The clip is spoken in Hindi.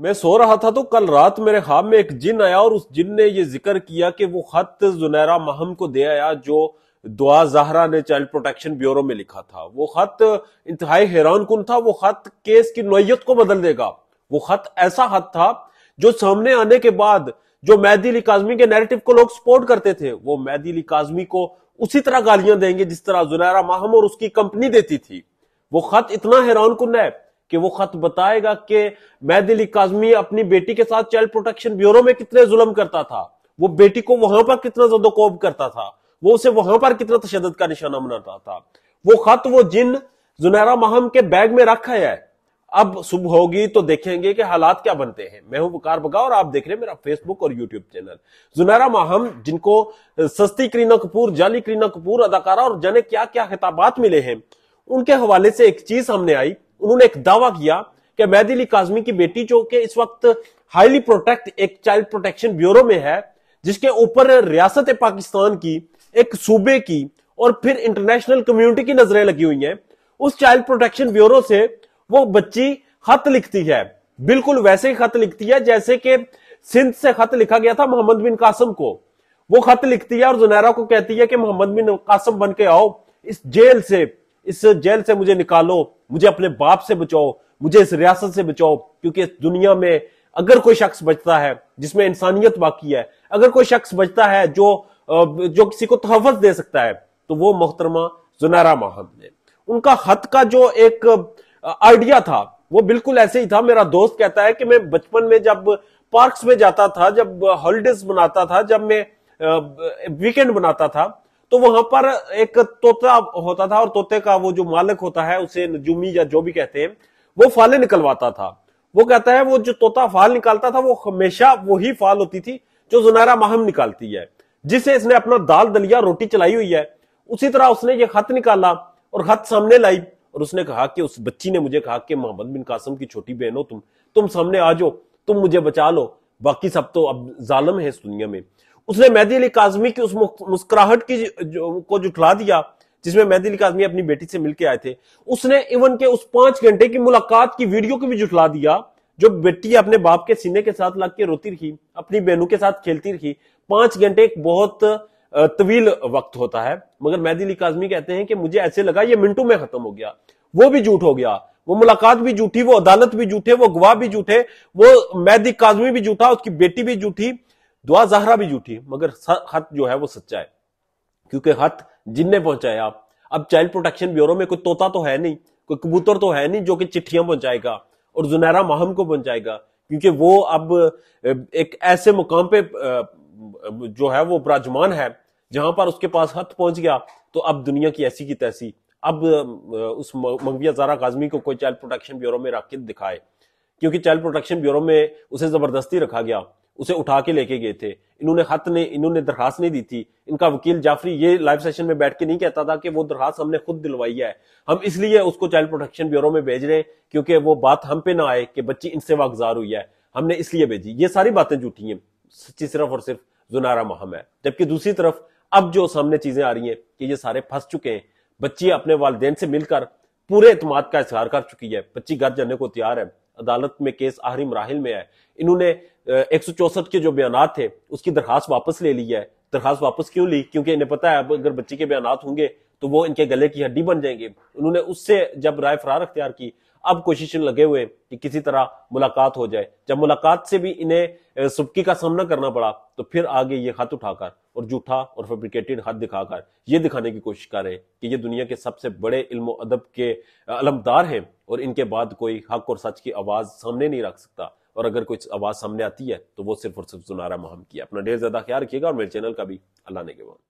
मैं सो रहा था तो कल रात मेरे ख्वाब में एक जिन आया और उस जिन ने ये जिक्र किया कि वो खत जुनैरा महम को दे आया जो दुआ जहरा ने चाइल्ड प्रोटेक्शन ब्यूरो में लिखा था वो खत इंतहाई हैरान कन था वो खत केस की नोयत को बदल देगा वो खत ऐसा खत था जो सामने आने के बाद जो मैदी अली काजमी के नैरेटिव को लोग सपोर्ट करते थे वो मैदी अली काजमी को उसी तरह गालियां देंगे जिस तरह जुनैरा माहम और उसकी कंपनी देती थी वो खत इतना हैरान कन है कि वो खत बताएगा कि मैद अली काजमी अपनी बेटी के साथ चाइल्ड प्रोटेक्शन ब्यूरो में कितने जुल्म करता था वो बेटी को वहां पर कितना जदोकोब करता था वो उसे वहां पर कितना तशद का निशाना बनाता था वो खत वो जिन जुनैरा माहम के बैग में रखा है अब सुबह होगी तो देखेंगे कि हालात क्या बनते हैं मैं हूं बुकार बगा और आप देख रहे हैं मेरा फेसबुक और यूट्यूब चैनल जुनैरा माहम जिनको सस्ती करीना कपूर जाली करीना कपूर अदाकारा और जाने क्या क्या खिताबात मिले हैं उनके हवाले से एक चीज हमने आई उन्होंने एक दावा किया कि मैद अली काजमी की बेटी जो कि इस वक्त हाईली प्रोटेक्ट एक चाइल्ड प्रोटेक्शन ब्यूरो में है जिसके ऊपर रियासत पाकिस्तान की एक सूबे की और फिर इंटरनेशनल कम्युनिटी की नजरें लगी हुई हैं उस चाइल्ड प्रोटेक्शन ब्यूरो से वो बच्ची खत लिखती है बिल्कुल वैसे ही खत लिखती है जैसे कि सिंध से खत लिखा गया था मोहम्मद बिन कासम को वो खत लिखती है और जुनैरा को कहती है कि मोहम्मद बिन कासम बन के आओ इस जेल से इस जेल से मुझे निकालो मुझे अपने बाप से बचाओ मुझे इस रियासत से बचाओ क्योंकि इस दुनिया में अगर कोई शख्स बचता है जिसमें इंसानियत बाकी है अगर कोई शख्स बचता है जो जो किसी को तहफ़ दे सकता है तो वो मोहतरमा जुनारा माहम ने उनका हत का जो एक आइडिया था वो बिल्कुल ऐसे ही था मेरा दोस्त कहता है कि मैं बचपन में जब पार्क्स में जाता था जब हॉलीडेज बनाता था जब मैं वीकेंड बनाता था तो वहां पर एक तोता होता था और तोते का वो जो मालिक होता है उसे नजूमी या जो भी कहते हैं वो फाले निकलवाता था वो कहता है वो जो तोता फाल निकालता था वो हमेशा वही फाल होती थी जो जुनारा माहम निकालती है जिसे इसने अपना दाल दलिया रोटी चलाई हुई है उसी तरह उसने ये खत निकाला और खत सामने लाई और उसने कहा कि उस बच्ची ने मुझे कहा कि मोहम्मद बिन कासम की छोटी बहन हो तुम तुम सामने आ जाओ तुम मुझे बचा लो बाकी सब तो अब जालम है इस दुनिया में उसने मेहदी अली काजमी की उस मुस्कुराहट की जो, को जुटला दिया जिसमें मेहदी अली काजमी अपनी बेटी से मिलकर आए थे उसने इवन के उस पांच घंटे की मुलाकात की वीडियो को भी जुटला दिया जो बेटी अपने बाप के सीने के साथ लग के रोती रही अपनी बहनों के साथ खेलती रही पांच घंटे एक बहुत तवील वक्त होता है मगर मेहदी अली काजमी कहते हैं कि मुझे ऐसे लगा ये मिनटों में खत्म हो गया वो भी झूठ हो गया वो मुलाकात भी झूठी वो अदालत भी झूठे वो गवाह भी झूठे वो मेहदी काजमी भी झूठा उसकी बेटी भी झूठी दुआ जहरा भी झूठी मगर हथ जो है वो सच्चा है क्योंकि हत जिनने पहुंचाया आप अब चाइल्ड प्रोटेक्शन ब्यूरो में कोई तोता तो है नहीं कोई कबूतर तो है नहीं जो कि चिट्ठियां पहुंचाएगा और जुनैरा माहम को पहुंचाएगा क्योंकि वो अब एक ऐसे मुकाम पे जो है वो विराजमान है जहां पर उसके पास हथ पहुंच गया तो अब दुनिया की ऐसी की तैसी अब उस मंगविया जारा काजमी को कोई चाइल्ड प्रोटेक्शन ब्यूरो में राखित दिखाए क्योंकि चाइल्ड प्रोटेक्शन ब्यूरो में उसे जबरदस्ती रखा गया उसे उठा के लेके गए थे इन्होंने खत ने इन्होंने दरखास्त नहीं दी थी इनका वकील जाफरी ये लाइव सेशन में बैठ के नहीं कहता था कि वो दरखास्त हमने खुद दिलवाई है हम इसलिए उसको चाइल्ड प्रोटेक्शन ब्यूरो में भेज रहे हैं क्योंकि वो बात हम पे ना आए कि बच्ची इनसे वागजार हुई है हमने इसलिए भेजी ये सारी बातें झूठी हैं सच्ची सिर्फ और सिर्फ जुनारा महम है जबकि दूसरी तरफ अब जो सामने चीजें आ रही हैं कि ये सारे फंस चुके हैं बच्ची अपने वालदेन से मिलकर पूरे अतमाद का इजहार कर चुकी है बच्ची घर जाने को तैयार है अदालत में केस आहरी मराहल में है इन्होंने एक के जो बयान थे उसकी दरखास्त वापस ले ली है दरखास्त वापस क्यों ली क्योंकि इन्हें पता है अब अगर बच्चे के बयान होंगे तो वो इनके गले की हड्डी बन जाएंगे उन्होंने उससे जब राय फरार अख्तियार की अब कोशिश लगे हुए कि किसी तरह मुलाकात हो जाए जब मुलाकात से भी इन्हें सुबकी का सामना करना पड़ा तो फिर आगे ये हाथ उठाकर और जूठा और फेब्रिकेटेड हाथ दिखाकर ये दिखाने की कोशिश कर रहे हैं कि ये दुनिया के सबसे बड़े इल्म अदब के अलमदार हैं और इनके बाद कोई हक और सच की आवाज़ सामने नहीं रख सकता और अगर कोई आवाज़ सामने आती है तो वो सिर्फ और सिर्फ सुनारा महम की अपना ढेर ज़्यादा ख्याल रखिएगा और मेरे चैनल का भी अल्लाह ने के